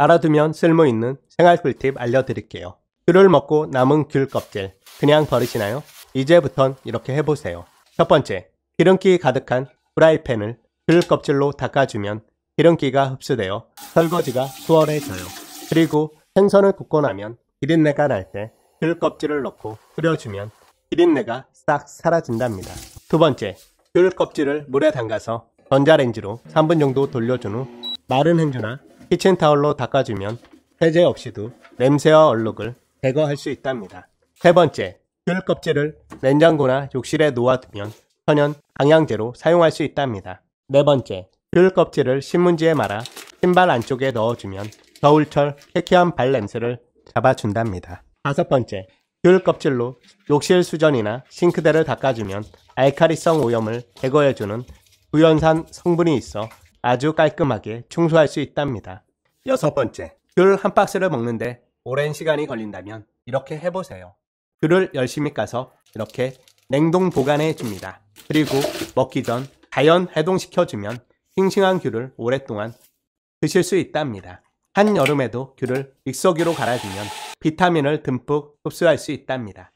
알아두면 쓸모있는 생활 꿀팁 알려드릴게요. 귤을 먹고 남은 귤 껍질 그냥 버리시나요? 이제부턴 이렇게 해보세요. 첫 번째, 기름기 가득한 프라이팬을 귤 껍질로 닦아주면 기름기가 흡수되어 설거지가 수월해져요. 그리고 생선을 굽고 나면 비린내가 날 때 귤 껍질을 넣고 끓여주면 비린내가 싹 사라진답니다. 두 번째, 귤 껍질을 물에 담가서 전자레인지로 3분 정도 돌려준 후 마른 행주나 키친타올로 닦아주면 세제 없이도 냄새와 얼룩을 제거할 수 있답니다. 세 번째, 귤 껍질을 냉장고나 욕실에 놓아두면 천연 방향제로 사용할 수 있답니다. 네 번째, 귤 껍질을 신문지에 말아 신발 안쪽에 넣어주면 겨울철 쾌쾌한 발 냄새를 잡아준답니다. 다섯 번째, 귤 껍질로 욕실 수전이나 싱크대를 닦아주면 알카리성 오염을 제거해주는 구연산 성분이 있어 아주 깔끔하게 청소할 수 있답니다. 여섯 번째, 귤 한 박스를 먹는데 오랜 시간이 걸린다면 이렇게 해보세요. 귤을 열심히 까서 이렇게 냉동 보관해 줍니다. 그리고 먹기 전 가연 해동시켜주면 싱싱한 귤을 오랫동안 드실 수 있답니다. 한여름에도 귤을 믹서기로 갈아주면 비타민을 듬뿍 흡수할 수 있답니다.